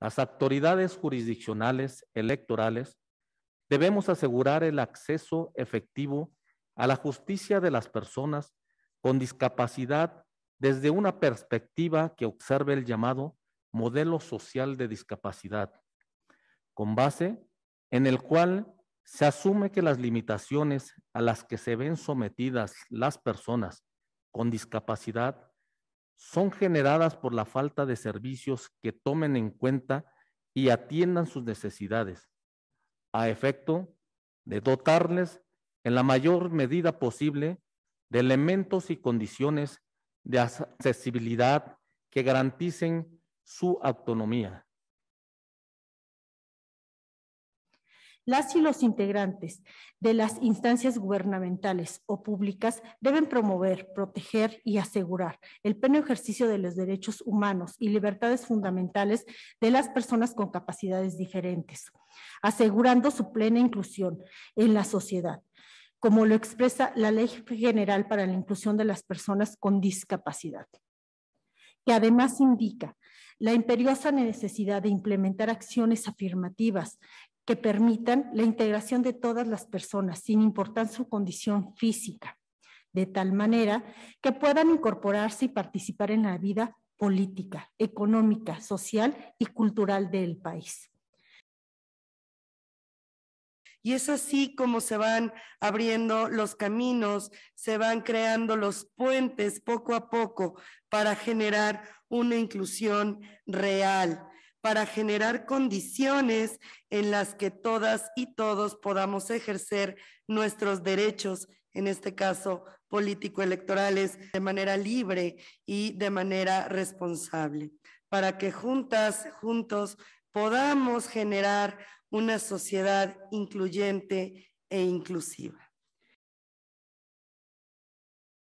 las autoridades jurisdiccionales electorales debemos asegurar el acceso efectivo a la justicia de las personas con discapacidad desde una perspectiva que observe el llamado modelo social de discapacidad, con base en el cual se asume que las limitaciones a las que se ven sometidas las personas con discapacidad son generadas por la falta de servicios que tomen en cuenta y atiendan sus necesidades, a efecto de dotarles en la mayor medida posible de elementos y condiciones de accesibilidad que garanticen su autonomía, Las y los integrantes de las instancias gubernamentales o públicas deben promover, proteger y asegurar el pleno ejercicio de los derechos humanos y libertades fundamentales de las personas con capacidades diferentes, asegurando su plena inclusión en la sociedad como lo expresa la Ley General para la Inclusión de las Personas con Discapacidad, que además indica la imperiosa necesidad de implementar acciones afirmativas que permitan la integración de todas las personas, sin importar su condición física, de tal manera que puedan incorporarse y participar en la vida política, económica, social y cultural del país. Y es así como se van abriendo los caminos, se van creando los puentes poco a poco para generar una inclusión real para generar condiciones en las que todas y todos podamos ejercer nuestros derechos, en este caso político-electorales, de manera libre y de manera responsable, para que juntas, juntos, podamos generar una sociedad incluyente e inclusiva.